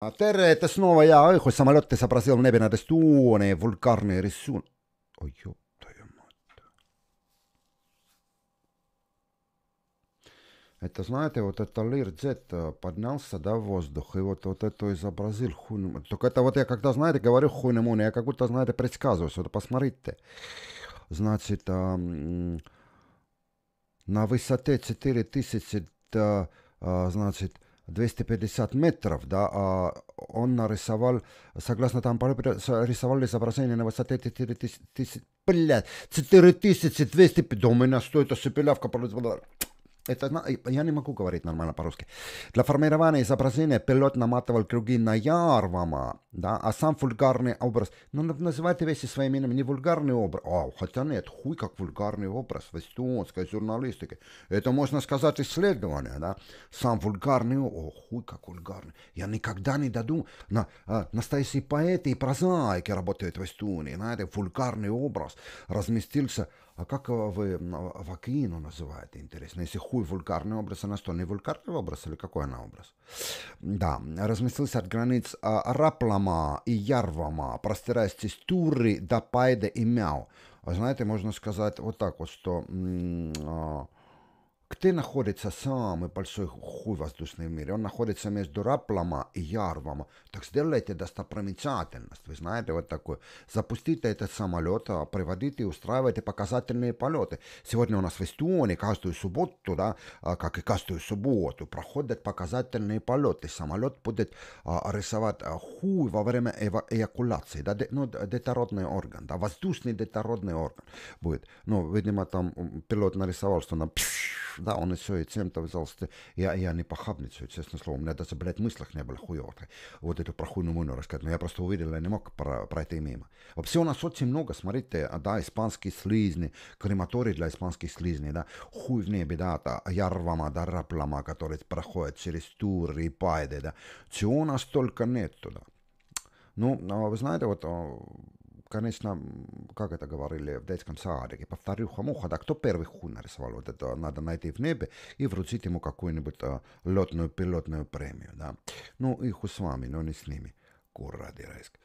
А Терра это снова я. Ой, хоть самолет ты в небе на тестуоне, вулкарный рисунок. Ой, ёп. Это, знаете, вот это Лир Z поднялся, да, в воздух, и вот, вот это изобразил хуйному. Только это вот я когда, знаете, говорю хуйному, я как будто, знаете, предсказываю, что-то посмотрите. Значит, а, на высоте 4000, а, а, значит, 250 метров, да, а он нарисовал, согласно там рисовал изображение на высоте 4000, блядь, 4200, У меня стоит, а сепелявка, это, я не могу говорить нормально по-русски. Для формирования изображения пилот наматывал круги на ярвама, да, а сам вульгарный образ, ну, называйте вещи своим именем, не вульгарный образ, а, хотя нет, хуй как вульгарный образ в эстонской журналистике. Это, можно сказать, исследование, да. Сам вульгарный, о, хуй как вульгарный. Я никогда не додумал. На, а, настоящие поэты и прозаики работают в Эстонии, это вульгарный образ разместился а как э, вы а, Вакину называете, интересно? Если хуй вульгарный образ, она что, не вульгарный образ или какой она образ? Да, разместился от границ а, Раплама и Ярвама, простираясь из Туры до Пайда и Мяу. А знаете, можно сказать вот так вот, что где находится самый большой хуй воздушный в мире? Он находится между Раплома и Ярвома. Так сделайте достопримечательность, вы знаете, вот такой. Запустите этот самолет, а, приводите, устраивайте показательные полеты. Сегодня у нас в Эстионе каждую субботу, да, а, как и каждую субботу, проходят показательные полеты. Самолет будет а, рисовать а, хуй во время эва- эякуляции, да, де, ну, детородный орган, да, воздушный детородный орган будет. Ну, видимо, там пилот нарисовал, что на пш да, он и все и тем то взялся. Я, я не похабницу, честно слово, у меня даже, блядь, мыслях не было хуево. Вот эту про хуйную рассказать. Но я просто увидел, я не мог про, пройти мимо. Вообще у нас очень много, смотрите, да, испанские слизни, крематорий для испанских слизней, да, хуй в небе, да, та, ярвама, да, раплама, которые проходят через туры и пайды, да. Чего у нас только нет туда. Ну, а вы знаете, вот, а, конечно, как это говорили в детском садике, типа, повторю муха, да кто первый хуй нарисовал вот это, надо найти в небе и вручить ему какую-нибудь э, летную пилотную премию, да. Ну, их с вами, но не с ними, кур ради райск.